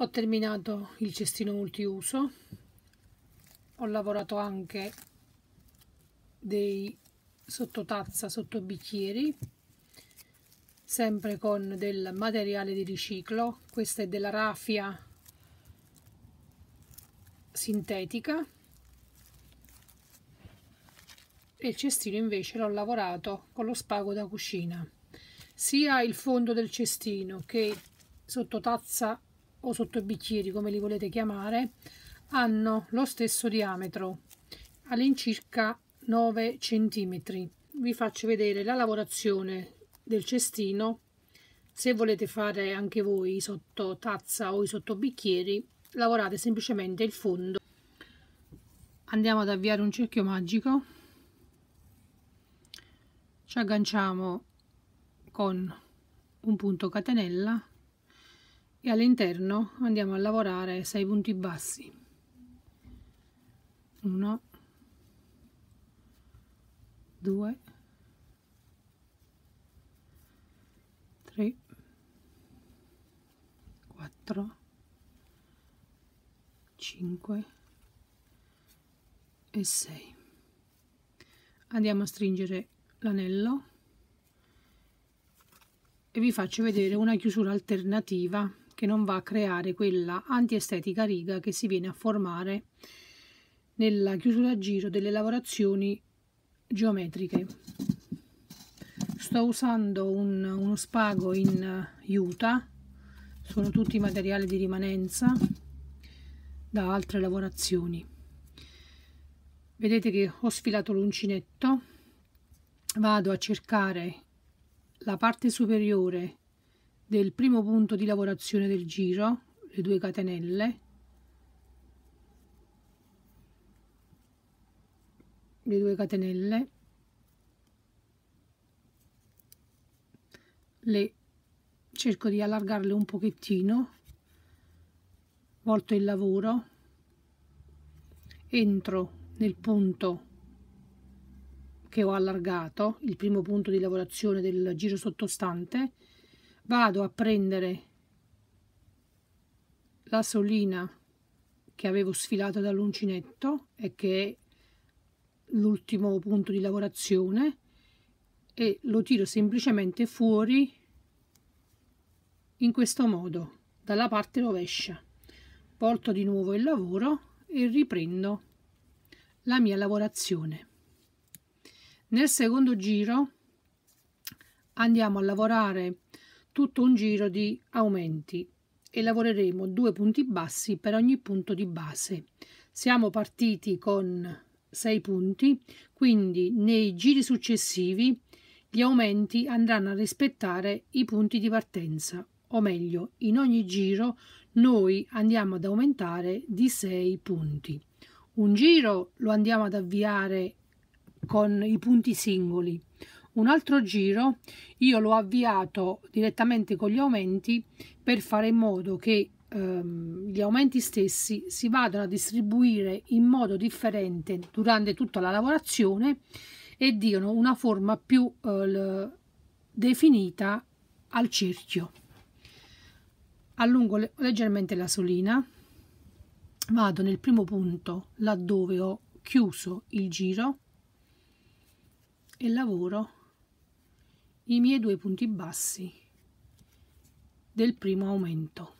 ho terminato il cestino multiuso ho lavorato anche dei sottotazza sotto bicchieri sempre con del materiale di riciclo questa è della raffia sintetica e il cestino invece l'ho lavorato con lo spago da cucina sia il fondo del cestino che sottotazza o sotto i bicchieri come li volete chiamare hanno lo stesso diametro all'incirca 9 cm vi faccio vedere la lavorazione del cestino se volete fare anche voi sotto tazza o i sotto bicchieri lavorate semplicemente il fondo andiamo ad avviare un cerchio magico ci agganciamo con un punto catenella e all'interno andiamo a lavorare 6 punti bassi 1 2 3 4 5 e 6 andiamo a stringere l'anello e vi faccio vedere una chiusura alternativa che non va a creare quella antiestetica riga che si viene a formare nella chiusura a giro delle lavorazioni geometriche. Sto usando un, uno spago in juta, sono tutti materiali di rimanenza da altre lavorazioni. Vedete che ho sfilato l'uncinetto, vado a cercare la parte superiore del primo punto di lavorazione del giro le due catenelle le due catenelle le cerco di allargarle un pochettino volto il lavoro entro nel punto che ho allargato il primo punto di lavorazione del giro sottostante vado a prendere la solina che avevo sfilato dall'uncinetto e che è l'ultimo punto di lavorazione e lo tiro semplicemente fuori in questo modo dalla parte rovescia porto di nuovo il lavoro e riprendo la mia lavorazione nel secondo giro andiamo a lavorare tutto un giro di aumenti e lavoreremo due punti bassi per ogni punto di base. Siamo partiti con 6 punti, quindi nei giri successivi gli aumenti andranno a rispettare i punti di partenza, o meglio, in ogni giro noi andiamo ad aumentare di 6 punti. Un giro lo andiamo ad avviare con i punti singoli, un altro giro io l'ho avviato direttamente con gli aumenti per fare in modo che ehm, gli aumenti stessi si vadano a distribuire in modo differente durante tutta la lavorazione e diano una forma più eh, definita al cerchio allungo leggermente la solina vado nel primo punto laddove ho chiuso il giro e lavoro i miei due punti bassi del primo aumento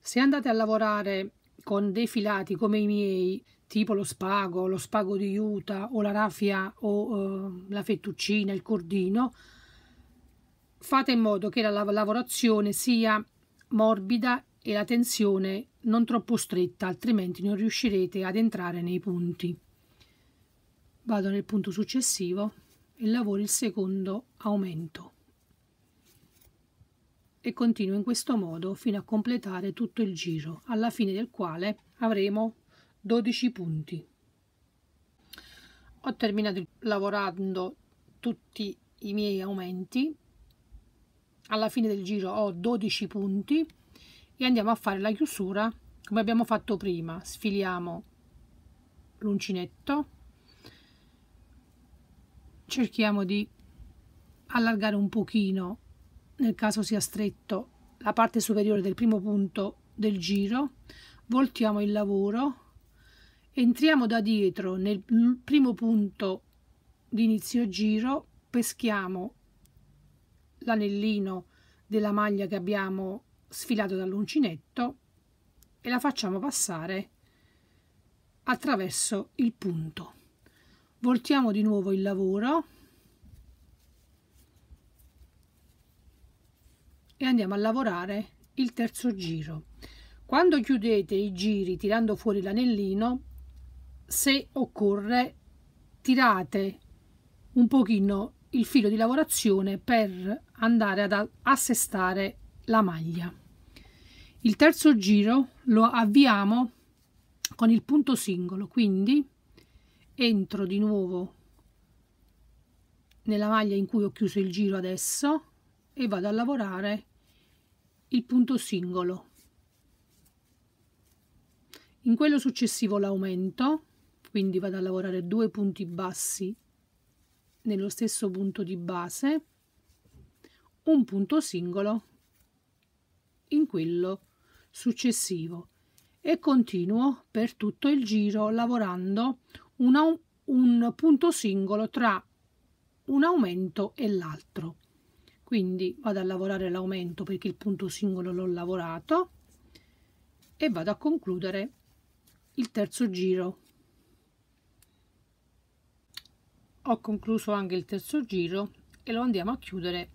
se andate a lavorare con dei filati come i miei tipo lo spago, lo spago di juta o la raffia o eh, la fettuccina, il cordino fate in modo che la lavorazione sia morbida e la tensione non troppo stretta altrimenti non riuscirete ad entrare nei punti vado nel punto successivo e lavoro il secondo aumento e continuo in questo modo fino a completare tutto il giro alla fine del quale avremo 12 punti ho terminato lavorando tutti i miei aumenti alla fine del giro ho 12 punti e andiamo a fare la chiusura come abbiamo fatto prima sfiliamo l'uncinetto cerchiamo di allargare un pochino nel caso sia stretto la parte superiore del primo punto del giro voltiamo il lavoro entriamo da dietro nel primo punto di inizio giro peschiamo l'anellino della maglia che abbiamo sfilato dall'uncinetto e la facciamo passare attraverso il punto voltiamo di nuovo il lavoro e andiamo a lavorare il terzo giro quando chiudete i giri tirando fuori l'anellino se occorre tirate un pochino il filo di lavorazione per andare ad assestare la maglia il terzo giro lo avviamo con il punto singolo quindi entro di nuovo nella maglia in cui ho chiuso il giro adesso e vado a lavorare il punto singolo in quello successivo l'aumento quindi vado a lavorare due punti bassi nello stesso punto di base un punto singolo in quello successivo e continuo per tutto il giro lavorando una, un punto singolo tra un aumento e l'altro quindi vado a lavorare l'aumento perché il punto singolo l'ho lavorato e vado a concludere il terzo giro ho concluso anche il terzo giro e lo andiamo a chiudere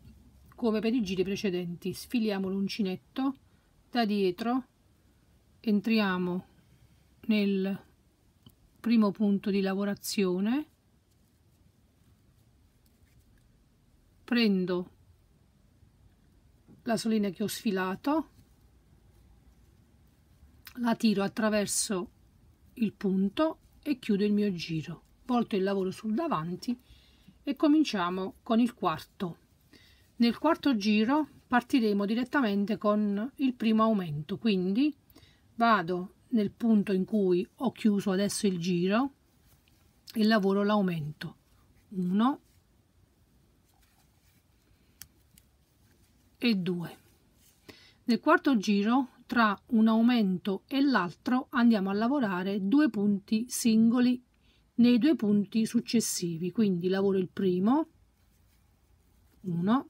come per i giri precedenti sfiliamo l'uncinetto da dietro entriamo nel primo punto di lavorazione prendo la solina che ho sfilato la tiro attraverso il punto e chiudo il mio giro volto il lavoro sul davanti e cominciamo con il quarto nel quarto giro partiremo direttamente con il primo aumento quindi vado nel punto in cui ho chiuso adesso il giro e lavoro l'aumento 1 e 2 nel quarto giro tra un aumento e l'altro andiamo a lavorare due punti singoli nei due punti successivi quindi lavoro il primo 1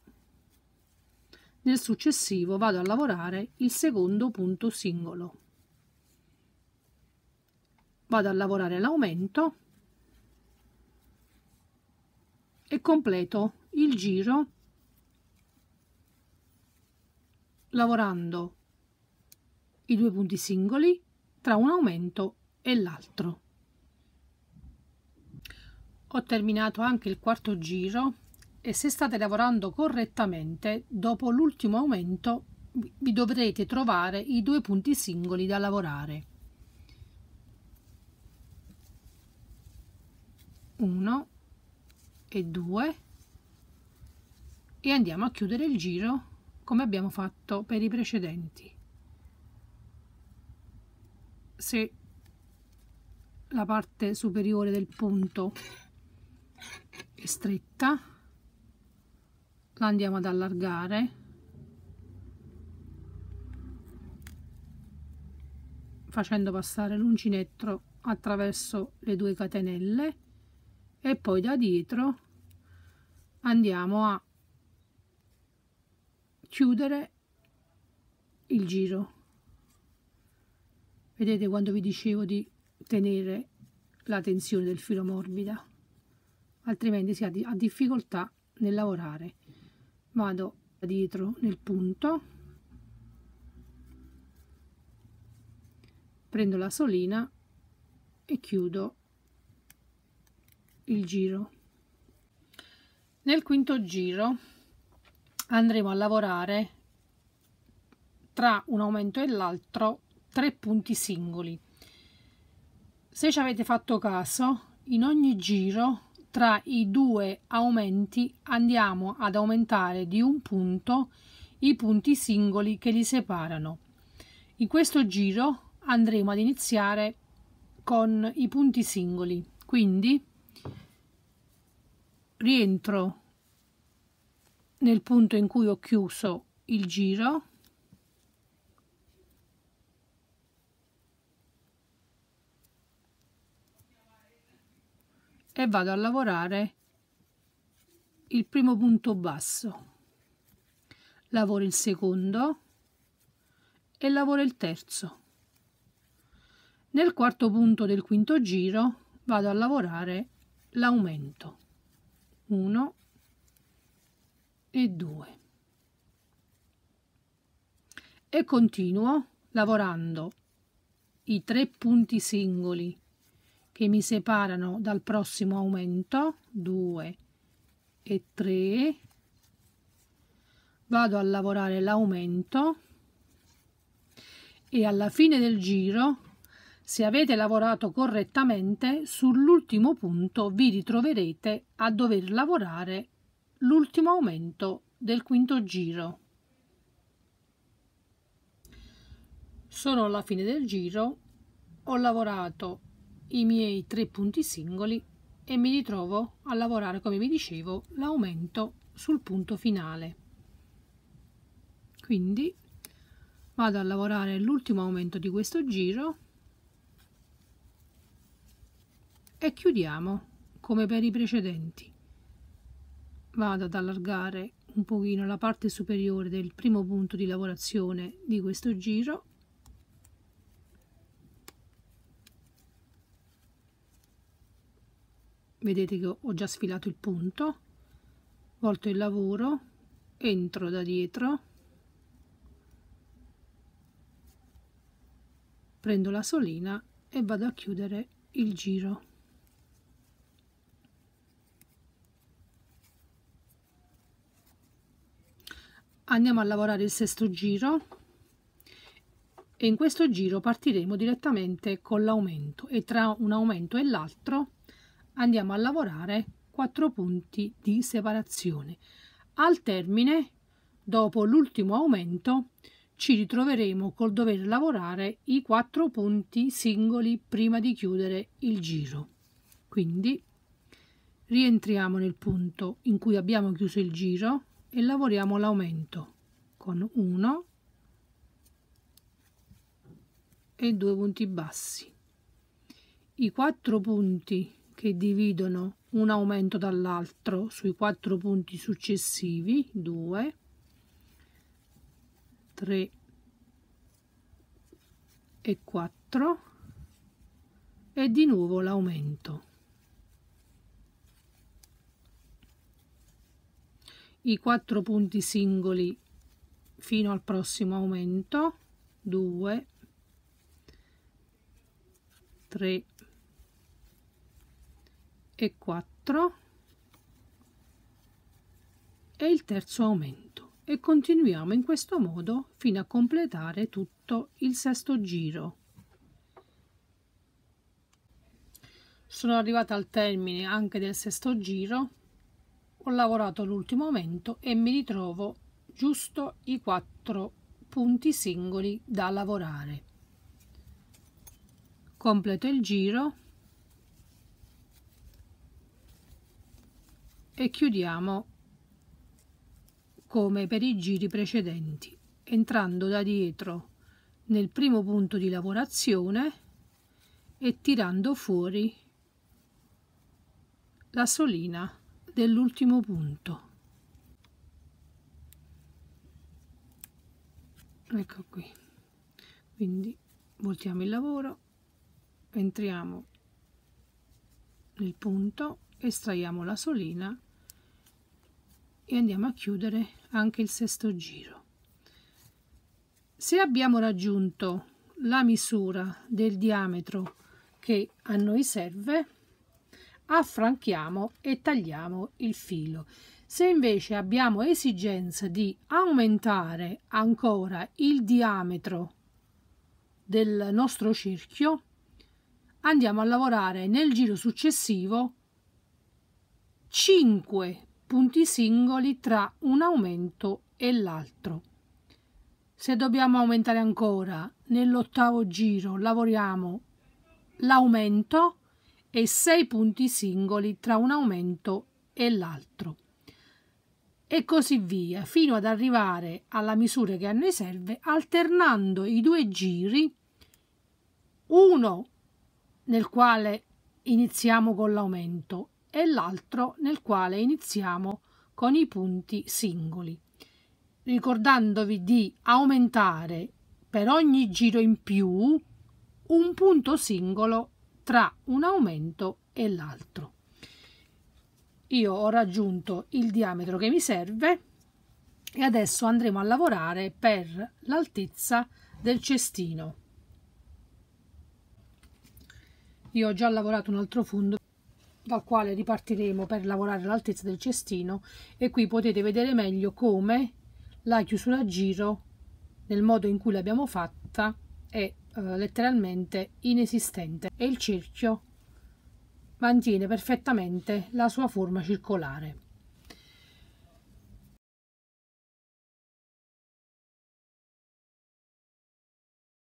nel successivo vado a lavorare il secondo punto singolo vado a lavorare l'aumento e completo il giro lavorando i due punti singoli tra un aumento e l'altro ho terminato anche il quarto giro e se state lavorando correttamente dopo l'ultimo aumento vi dovrete trovare i due punti singoli da lavorare 1 e 2 e andiamo a chiudere il giro come abbiamo fatto per i precedenti se la parte superiore del punto è stretta la andiamo ad allargare facendo passare l'uncinetto attraverso le due catenelle e poi da dietro andiamo a chiudere il giro vedete quando vi dicevo di tenere la tensione del filo morbida altrimenti si ha difficoltà nel lavorare vado dietro nel punto prendo la solina e chiudo il giro nel quinto giro andremo a lavorare tra un aumento e l'altro tre punti singoli se ci avete fatto caso in ogni giro tra i due aumenti andiamo ad aumentare di un punto i punti singoli che li separano in questo giro andremo ad iniziare con i punti singoli quindi rientro nel punto in cui ho chiuso il giro e vado a lavorare il primo punto basso lavoro il secondo e lavoro il terzo nel quarto punto del quinto giro vado a lavorare l'aumento 1 e 2 e continuo lavorando i tre punti singoli che mi separano dal prossimo aumento 2 e 3 vado a lavorare l'aumento e alla fine del giro se avete lavorato correttamente, sull'ultimo punto vi ritroverete a dover lavorare l'ultimo aumento del quinto giro. Sono alla fine del giro, ho lavorato i miei tre punti singoli e mi ritrovo a lavorare, come vi dicevo, l'aumento sul punto finale. Quindi vado a lavorare l'ultimo aumento di questo giro e chiudiamo come per i precedenti vado ad allargare un pochino la parte superiore del primo punto di lavorazione di questo giro vedete che ho già sfilato il punto volto il lavoro entro da dietro prendo la solina e vado a chiudere il giro andiamo a lavorare il sesto giro e in questo giro partiremo direttamente con l'aumento e tra un aumento e l'altro andiamo a lavorare 4 punti di separazione al termine dopo l'ultimo aumento ci ritroveremo col dover lavorare i quattro punti singoli prima di chiudere il giro quindi rientriamo nel punto in cui abbiamo chiuso il giro e lavoriamo l'aumento con 1 e 2 punti bassi i 4 punti che dividono un aumento dall'altro sui 4 punti successivi 2 3 e 4 e di nuovo l'aumento i quattro punti singoli fino al prossimo aumento 2 3 e 4 e il terzo aumento e continuiamo in questo modo fino a completare tutto il sesto giro sono arrivata al termine anche del sesto giro ho lavorato l'ultimo momento e mi ritrovo giusto i quattro punti singoli da lavorare completo il giro e chiudiamo come per i giri precedenti entrando da dietro nel primo punto di lavorazione e tirando fuori la solina dell'ultimo punto ecco qui quindi voltiamo il lavoro entriamo nel punto estraiamo la solina e andiamo a chiudere anche il sesto giro se abbiamo raggiunto la misura del diametro che a noi serve affranchiamo e tagliamo il filo. Se invece abbiamo esigenza di aumentare ancora il diametro del nostro cerchio, andiamo a lavorare nel giro successivo 5 punti singoli tra un aumento e l'altro. Se dobbiamo aumentare ancora nell'ottavo giro lavoriamo l'aumento e 6 punti singoli tra un aumento e l'altro. E così via, fino ad arrivare alla misura che a noi serve, alternando i due giri, uno nel quale iniziamo con l'aumento e l'altro nel quale iniziamo con i punti singoli, ricordandovi di aumentare per ogni giro in più un punto singolo tra un aumento e l'altro. Io ho raggiunto il diametro che mi serve e adesso andremo a lavorare per l'altezza del cestino. Io ho già lavorato un altro fondo dal quale ripartiremo per lavorare l'altezza del cestino e qui potete vedere meglio come la chiusura a giro nel modo in cui l'abbiamo fatta è eh, letteralmente inesistente e il cerchio mantiene perfettamente la sua forma circolare.